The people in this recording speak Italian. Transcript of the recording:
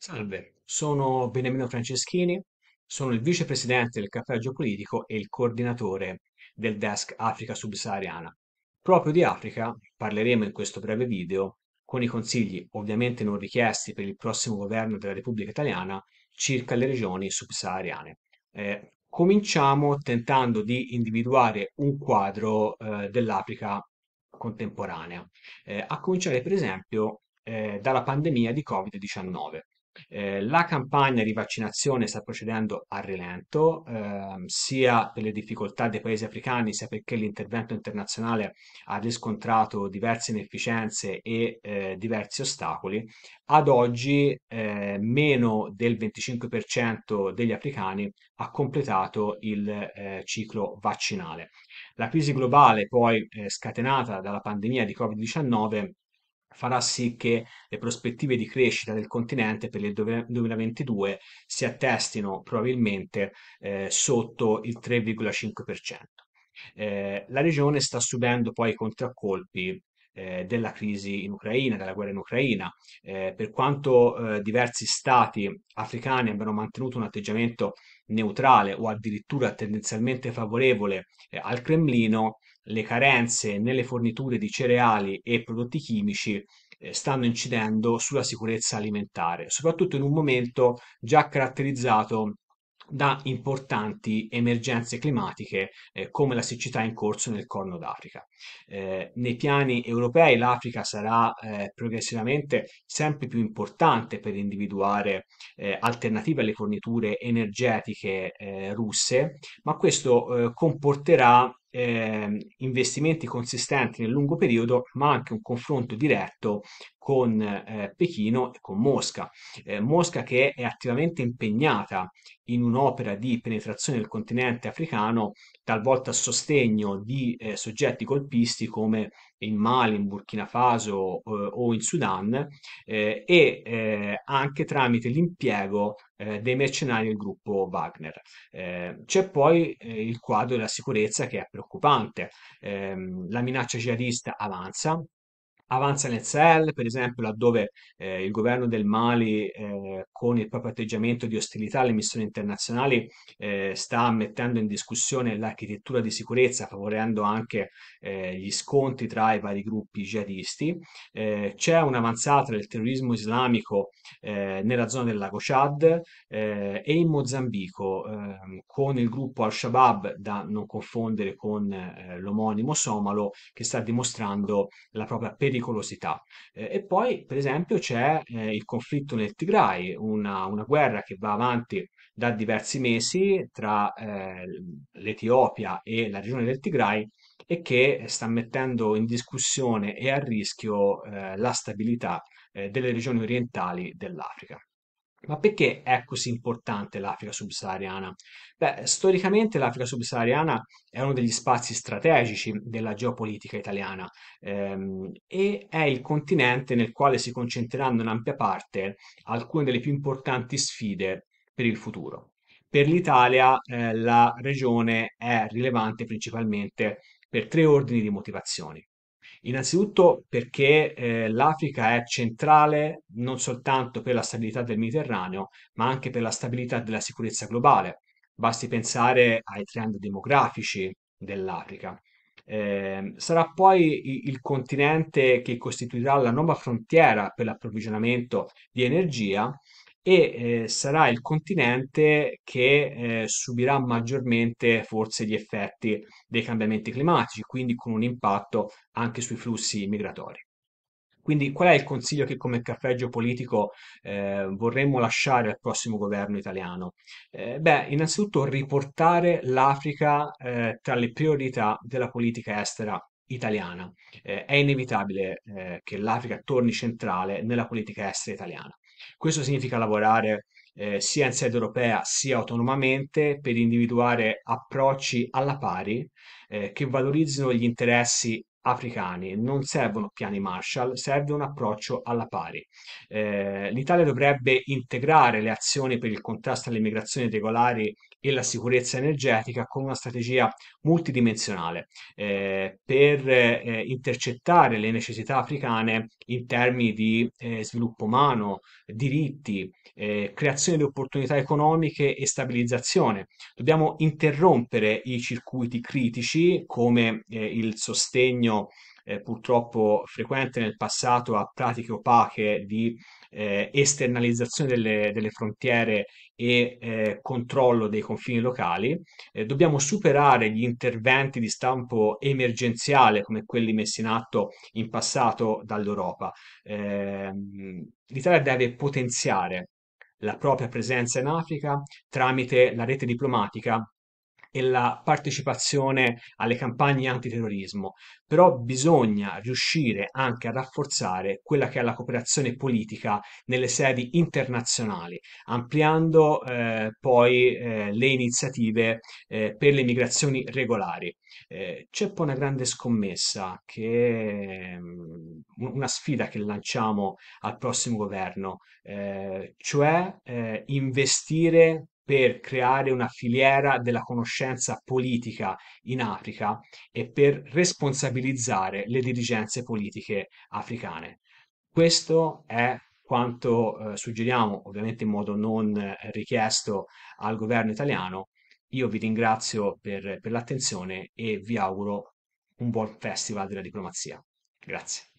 Salve, sono Beniamino Franceschini, sono il vicepresidente del caffè geopolitico e il coordinatore del desk Africa subsahariana. Proprio di Africa parleremo in questo breve video con i consigli ovviamente non richiesti per il prossimo governo della Repubblica Italiana circa le regioni subsahariane. Eh, cominciamo tentando di individuare un quadro eh, dell'Africa contemporanea, eh, a cominciare per esempio eh, dalla pandemia di Covid-19. Eh, la campagna di vaccinazione sta procedendo a rilento, eh, sia per le difficoltà dei paesi africani, sia perché l'intervento internazionale ha riscontrato diverse inefficienze e eh, diversi ostacoli. Ad oggi eh, meno del 25% degli africani ha completato il eh, ciclo vaccinale. La crisi globale poi scatenata dalla pandemia di Covid-19 farà sì che le prospettive di crescita del continente per il 2022 si attestino probabilmente eh, sotto il 3,5%. Eh, la regione sta subendo poi i contraccolpi eh, della crisi in Ucraina, della guerra in Ucraina. Eh, per quanto eh, diversi stati africani abbiano mantenuto un atteggiamento neutrale o addirittura tendenzialmente favorevole eh, al Cremlino, le carenze nelle forniture di cereali e prodotti chimici eh, stanno incidendo sulla sicurezza alimentare, soprattutto in un momento già caratterizzato da importanti emergenze climatiche eh, come la siccità in corso nel Corno d'Africa. Eh, nei piani europei l'Africa sarà eh, progressivamente sempre più importante per individuare eh, alternative alle forniture energetiche eh, russe, ma questo comporterà eh, investimenti consistenti nel lungo periodo, ma anche un confronto diretto con eh, Pechino e con Mosca. Eh, Mosca che è attivamente impegnata in un'opera di penetrazione del continente africano, talvolta a sostegno di eh, soggetti colpisti come in Mali, in Burkina Faso eh, o in Sudan, eh, e eh, anche tramite l'impiego dei mercenari del gruppo Wagner. c'è poi il quadro della sicurezza che è preoccupante. Ehm, la minaccia jihadista avanza, Avanza nel Sahel, per esempio, laddove eh, il governo del Mali, eh, con il proprio atteggiamento di ostilità alle missioni internazionali, eh, sta mettendo in discussione l'architettura di sicurezza, favorendo anche eh, gli scontri tra i vari gruppi jihadisti. Eh, c'è un'avanzata del terrorismo islamico eh, nella zona del lago Chad e in Mozambico, ehm, con il gruppo Al-Shabaab, da non confondere con l'omonimo somalo, che sta dimostrando la propria pericolosità pericolosità. Eh, e poi, per esempio, c'è eh, il conflitto nel Tigray, una, una, guerra che va avanti da diversi mesi tra eh, l'Etiopia e la regione del Tigray e che sta mettendo in discussione e a rischio eh, la stabilità eh, delle regioni orientali dell'Africa. Ma perché è così importante l'Africa subsahariana? Beh, storicamente l'Africa subsahariana è uno degli spazi strategici della geopolitica italiana ehm, e è il continente nel quale si concentreranno in ampia parte alcune delle più importanti sfide per il futuro. Per l'Italia, eh, la regione è rilevante principalmente per tre ordini di motivazioni. Innanzitutto perché eh, l'Africa è centrale non soltanto per la stabilità del Mediterraneo, ma anche per la stabilità della sicurezza globale. Basti pensare ai trend demografici dell'Africa. Eh, sarà poi il continente che costituirà la nuova frontiera per l'approvvigionamento di energia e eh, sarà il continente che eh, subirà maggiormente forse gli effetti dei cambiamenti climatici, quindi con un impatto anche sui flussi migratori. Quindi qual è il consiglio che come caffè geopolitico eh, vorremmo lasciare al prossimo governo italiano? Eh, beh, innanzitutto riportare l'Africa eh, tra le priorità della politica estera italiana. Eh, è inevitabile eh, che l'Africa torni centrale nella politica estera italiana. Questo significa lavorare eh, sia in sede europea sia autonomamente per individuare approcci alla pari eh, che valorizzino gli interessi africani. Non servono piani Marshall, serve un approccio alla pari. Eh, L'Italia dovrebbe integrare le azioni per il contrasto alle migrazioni regolari e la sicurezza energetica con una strategia multidimensionale eh, per eh, intercettare le necessità africane in termini di eh, sviluppo umano, diritti, eh, creazione di opportunità economiche e stabilizzazione. Dobbiamo interrompere i circuiti critici come eh, il sostegno eh, purtroppo frequente nel passato a pratiche opache di eh, esternalizzazione delle, delle, frontiere e eh, controllo dei confini locali, eh, dobbiamo superare gli interventi di stampo emergenziale come quelli messi in atto in passato dall'Europa. Ehm, L'Italia deve potenziare la propria presenza in Africa tramite la rete diplomatica e la partecipazione alle campagne antiterrorismo, però bisogna riuscire anche a rafforzare quella che è la cooperazione politica nelle sedi internazionali, ampliando eh, poi eh, le iniziative eh, per le migrazioni regolari. Eh, c'è poi una grande scommessa, che mm, una sfida che lanciamo al prossimo governo, eh, cioè eh, investire per creare una filiera della conoscenza politica in Africa e per responsabilizzare le dirigenze politiche africane. Questo è quanto eh, suggeriamo, ovviamente in modo non eh, richiesto al governo italiano. Io vi ringrazio per, per l'attenzione e vi auguro un buon festival della diplomazia. Grazie.